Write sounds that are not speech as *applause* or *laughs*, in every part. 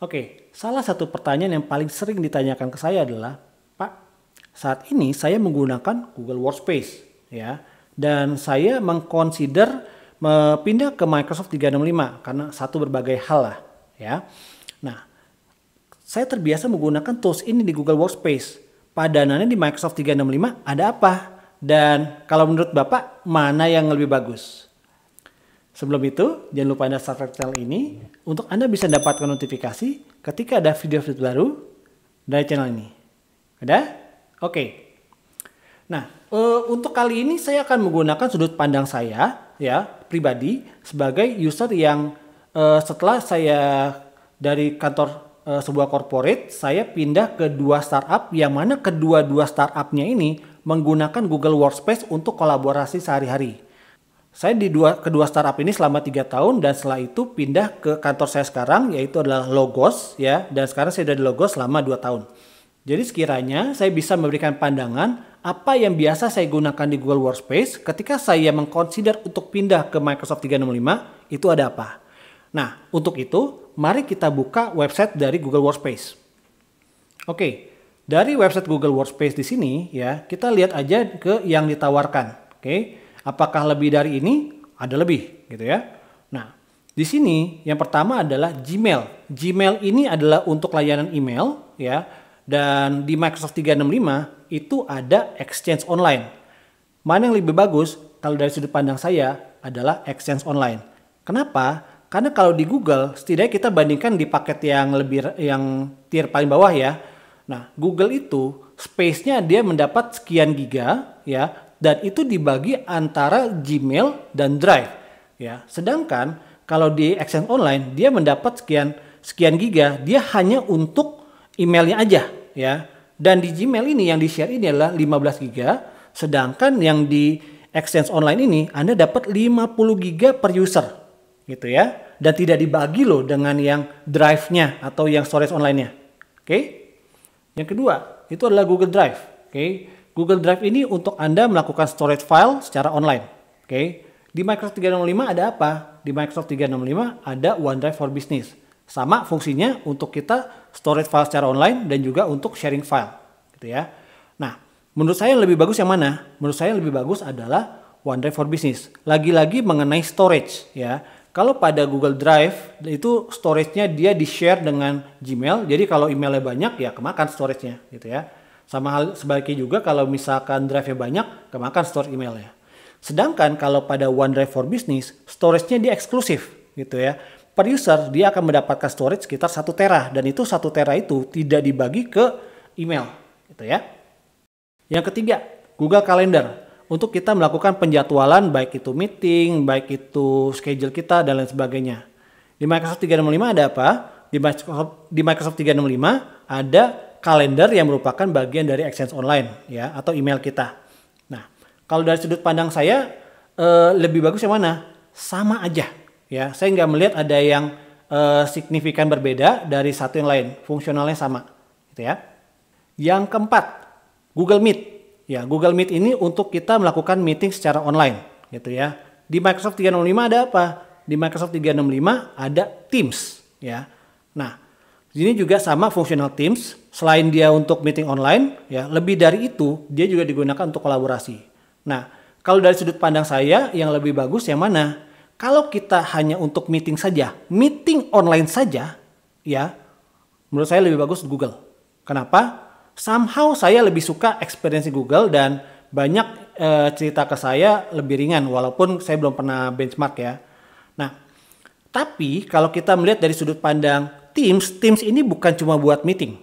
Oke, salah satu pertanyaan yang paling sering ditanyakan ke saya adalah, Pak, saat ini saya menggunakan Google Workspace, ya, dan saya mengconsider pindah ke Microsoft 365 karena satu berbagai hal lah, ya. Nah, saya terbiasa menggunakan tools ini di Google Workspace. Padanannya di Microsoft 365 ada apa? Dan kalau menurut Bapak, mana yang lebih bagus? Sebelum itu, jangan lupa Anda subscribe channel ini untuk Anda bisa dapatkan notifikasi ketika ada video-video baru dari channel ini. Ada? Oke. Nah, eh, untuk kali ini saya akan menggunakan sudut pandang saya ya pribadi sebagai user yang eh, setelah saya dari kantor eh, sebuah corporate, saya pindah ke dua startup yang mana kedua-dua startupnya ini menggunakan Google Workspace untuk kolaborasi sehari-hari saya di dua, kedua startup ini selama tiga tahun dan setelah itu pindah ke kantor saya sekarang yaitu adalah Logos ya dan sekarang saya sudah di Logos selama dua tahun. Jadi sekiranya saya bisa memberikan pandangan apa yang biasa saya gunakan di Google Workspace ketika saya mengconsider untuk pindah ke Microsoft 365 itu ada apa. Nah untuk itu mari kita buka website dari Google Workspace. Oke, dari website Google Workspace di sini ya kita lihat aja ke yang ditawarkan. Oke, okay. Apakah lebih dari ini? Ada lebih, gitu ya. Nah, di sini yang pertama adalah Gmail. Gmail ini adalah untuk layanan email, ya. Dan di Microsoft 365 itu ada Exchange Online. Mana yang lebih bagus? Kalau dari sudut pandang saya adalah Exchange Online. Kenapa? Karena kalau di Google, setidaknya kita bandingkan di paket yang lebih yang tier paling bawah ya. Nah, Google itu space-nya dia mendapat sekian giga ya, dan itu dibagi antara Gmail dan Drive ya. Sedangkan kalau di Exchange Online dia mendapat sekian sekian giga, dia hanya untuk emailnya aja ya. Dan di Gmail ini yang di-share ini adalah 15 giga, sedangkan yang di Exchange Online ini Anda dapat 50 giga per user gitu ya dan tidak dibagi loh dengan yang drive-nya atau yang storage online-nya. Oke. Okay? Yang kedua, itu adalah Google Drive. Oke. Okay? Google Drive ini untuk Anda melakukan storage file secara online. Oke. Okay? Di Microsoft 365 ada apa? Di Microsoft 365 ada OneDrive for Business. Sama fungsinya untuk kita storage file secara online dan juga untuk sharing file, gitu ya. Nah, menurut saya yang lebih bagus yang mana? Menurut saya yang lebih bagus adalah OneDrive for Business. Lagi-lagi mengenai storage, ya. Kalau pada Google Drive itu storage-nya dia di-share dengan Gmail. Jadi kalau emailnya banyak ya kemakan storage-nya, gitu ya. Sama hal sebaliknya juga kalau misalkan drive-nya banyak, kemakan store emailnya. Sedangkan kalau pada OneDrive for Business, storage-nya dia eksklusif gitu ya. Per user dia akan mendapatkan storage sekitar 1 tera dan itu 1 tera itu tidak dibagi ke email gitu ya. Yang ketiga, Google Calendar untuk kita melakukan penjadwalan baik itu meeting, baik itu schedule kita dan lain sebagainya. Di Microsoft 365 ada apa? Di Microsoft, di Microsoft 365 ada kalender yang merupakan bagian dari exchange online ya atau email kita. Nah, kalau dari sudut pandang saya e, lebih bagus yang mana? Sama aja ya. Saya nggak melihat ada yang e, signifikan berbeda dari satu yang lain. Fungsionalnya sama, gitu ya. Yang keempat, Google Meet. Ya, Google Meet ini untuk kita melakukan meeting secara online, gitu ya. Di Microsoft 365 ada apa? Di Microsoft 365 ada Teams, ya. Nah, ini juga sama fungsional Teams. Selain dia untuk meeting online, ya lebih dari itu dia juga digunakan untuk kolaborasi. Nah, kalau dari sudut pandang saya yang lebih bagus yang mana? Kalau kita hanya untuk meeting saja, meeting online saja, ya menurut saya lebih bagus Google. Kenapa? Somehow saya lebih suka experience Google dan banyak e, cerita ke saya lebih ringan walaupun saya belum pernah benchmark ya. Nah, tapi kalau kita melihat dari sudut pandang Teams, Teams ini bukan cuma buat meeting.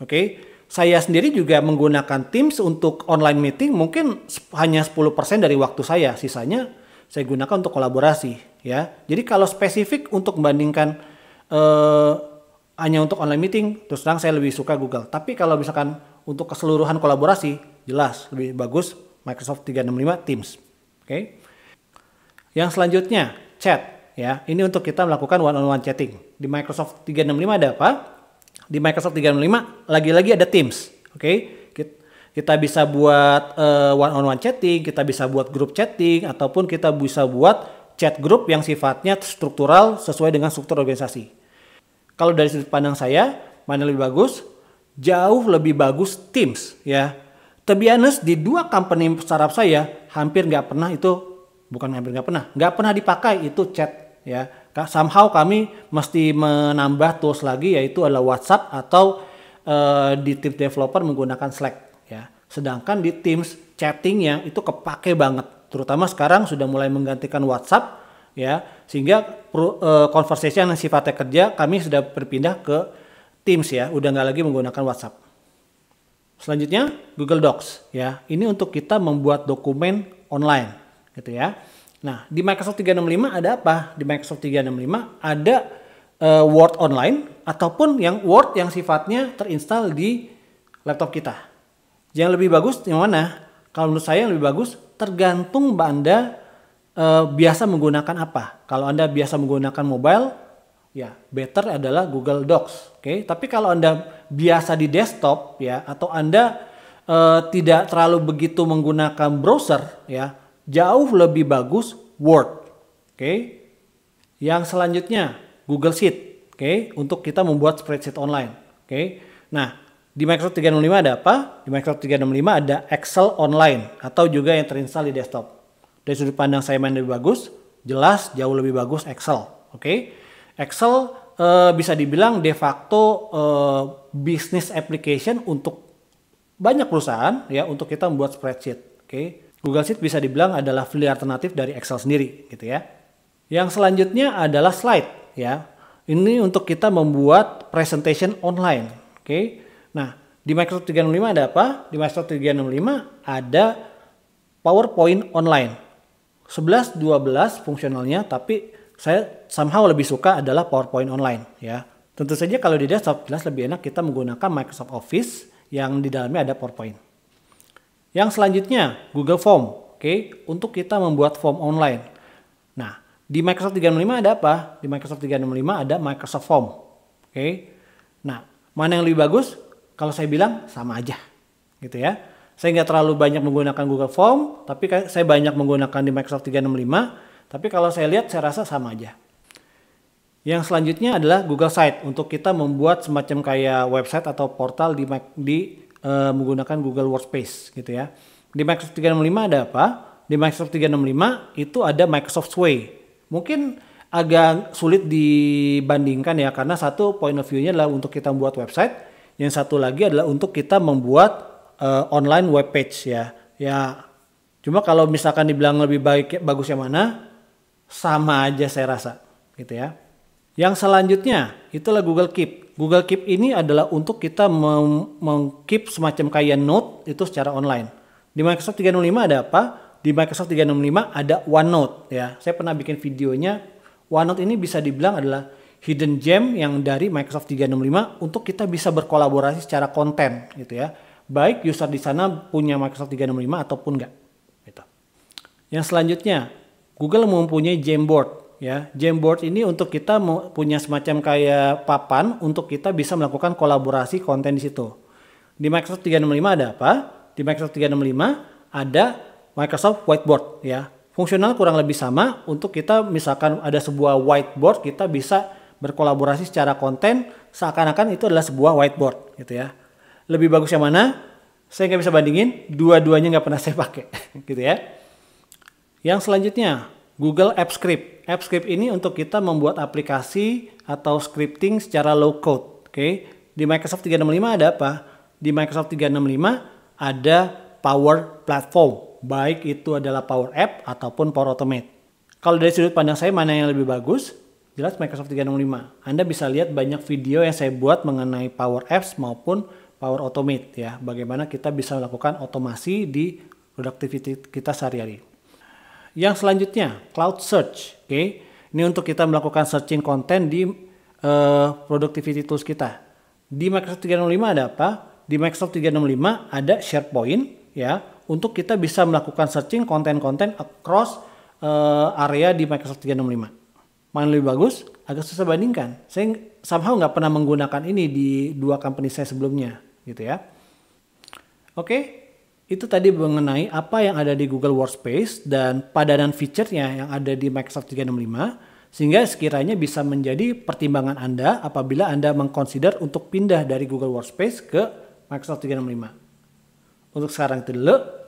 Oke. Okay? Saya sendiri juga menggunakan Teams untuk online meeting mungkin hanya 10% dari waktu saya, sisanya saya gunakan untuk kolaborasi ya. Jadi kalau spesifik untuk membandingkan eh, hanya untuk online meeting, terus terang saya lebih suka Google. Tapi kalau misalkan untuk keseluruhan kolaborasi, jelas lebih bagus Microsoft 365 Teams. Oke. Okay? Yang selanjutnya, chat ya. Ini untuk kita melakukan one on one chatting. Di Microsoft 365 ada apa? Di Microsoft 365 lagi-lagi ada Teams, oke? Okay? Kita bisa buat uh, eh, one on one chatting, kita bisa buat grup chatting ataupun kita bisa buat chat grup yang sifatnya struktural sesuai dengan struktur organisasi. Kalau dari sudut pandang saya, mana lebih bagus? Jauh lebih bagus Teams ya. To di dua company startup saya hampir nggak pernah itu bukan hampir nggak pernah nggak pernah dipakai itu chat ya somehow kami mesti menambah tools lagi yaitu adalah WhatsApp atau uh, di tim developer menggunakan Slack ya sedangkan di Teams chattingnya itu kepake banget terutama sekarang sudah mulai menggantikan WhatsApp ya sehingga uh, conversation yang sifatnya kerja kami sudah berpindah ke Teams ya udah nggak lagi menggunakan WhatsApp selanjutnya Google Docs ya ini untuk kita membuat dokumen online gitu ya Nah, di Microsoft 365 ada apa? Di Microsoft 365 ada uh, Word online ataupun yang Word yang sifatnya terinstal di laptop kita. Yang lebih bagus yang mana? Kalau menurut saya yang lebih bagus tergantung mbak Anda uh, biasa menggunakan apa. Kalau Anda biasa menggunakan mobile, ya better adalah Google Docs, oke? Okay? Tapi kalau Anda biasa di desktop ya atau Anda uh, tidak terlalu begitu menggunakan browser ya, jauh lebih bagus Word. Oke. Okay. Yang selanjutnya Google Sheet, oke, okay, untuk kita membuat spreadsheet online, oke. Okay. Nah, di Microsoft 365 ada apa? Di Microsoft 365 ada Excel online atau juga yang terinstall di desktop. Dari sudut pandang saya main lebih bagus, jelas jauh lebih bagus Excel, oke. Okay. Excel e, bisa dibilang de facto e, business application untuk banyak perusahaan ya untuk kita membuat spreadsheet, oke. Okay Google Sheet bisa dibilang adalah file alternatif dari Excel sendiri gitu ya. Yang selanjutnya adalah slide ya. Ini untuk kita membuat presentation online. Oke. Okay? Nah, di Microsoft 365 ada apa? Di Microsoft 365 ada PowerPoint online. 11 12 fungsionalnya tapi saya somehow lebih suka adalah PowerPoint online ya. Tentu saja kalau di desktop jelas lebih enak kita menggunakan Microsoft Office yang di dalamnya ada PowerPoint. Yang selanjutnya Google Form, oke, okay? untuk kita membuat form online. Nah, di Microsoft 365 ada apa? Di Microsoft 365 ada Microsoft Form, oke. Okay? Nah, mana yang lebih bagus? Kalau saya bilang sama aja, gitu ya. Saya nggak terlalu banyak menggunakan Google Form, tapi saya banyak menggunakan di Microsoft 365. Tapi kalau saya lihat, saya rasa sama aja. Yang selanjutnya adalah Google Site untuk kita membuat semacam kayak website atau portal di, di uh, menggunakan Google Workspace gitu ya. Di Microsoft 365 ada apa? Di Microsoft 365 itu ada Microsoft Way. Mungkin agak sulit dibandingkan ya karena satu point of view-nya adalah untuk kita membuat website, yang satu lagi adalah untuk kita membuat uh, online web page ya. Ya cuma kalau misalkan dibilang lebih baik bagus yang mana sama aja saya rasa gitu ya. Yang selanjutnya itulah Google Keep. Google Keep ini adalah untuk kita mengkeep semacam kayak note itu secara online. Di Microsoft 365 ada apa? Di Microsoft 365 ada OneNote ya. Saya pernah bikin videonya. OneNote ini bisa dibilang adalah hidden gem yang dari Microsoft 365 untuk kita bisa berkolaborasi secara konten gitu ya. Baik user di sana punya Microsoft 365 ataupun enggak. Gitu. Yang selanjutnya, Google mempunyai Jamboard ya. Jamboard ini untuk kita punya semacam kayak papan untuk kita bisa melakukan kolaborasi konten di situ. Di Microsoft 365 ada apa? Di Microsoft 365 ada Microsoft Whiteboard ya. Fungsional kurang lebih sama untuk kita misalkan ada sebuah whiteboard kita bisa berkolaborasi secara konten seakan-akan itu adalah sebuah whiteboard gitu ya. Lebih bagus yang mana? Saya nggak bisa bandingin, dua-duanya nggak pernah saya pakai *laughs* gitu ya. Yang selanjutnya, Google Apps Script. Apps Script ini untuk kita membuat aplikasi atau scripting secara low code. Oke, okay? di Microsoft 365 ada apa? Di Microsoft 365 ada Power Platform, baik itu adalah Power App ataupun Power Automate. Kalau dari sudut pandang saya mana yang lebih bagus? Jelas Microsoft 365. Anda bisa lihat banyak video yang saya buat mengenai Power Apps maupun Power Automate ya, bagaimana kita bisa melakukan otomasi di productivity kita sehari-hari. Yang selanjutnya, cloud search. Oke, okay? ini untuk kita melakukan searching konten di uh, productivity tools kita. Di Microsoft 365 ada apa? Di Microsoft 365 ada SharePoint ya, untuk kita bisa melakukan searching konten-konten across uh, area di Microsoft 365. Mana lebih bagus? Agak susah bandingkan. Saya somehow nggak pernah menggunakan ini di dua company saya sebelumnya, gitu ya. Oke, itu tadi mengenai apa yang ada di Google Workspace dan padanan fiturnya yang ada di Microsoft 365 sehingga sekiranya bisa menjadi pertimbangan Anda apabila Anda mengconsider untuk pindah dari Google Workspace ke Microsoft 365. Untuk sekarang itu dulu.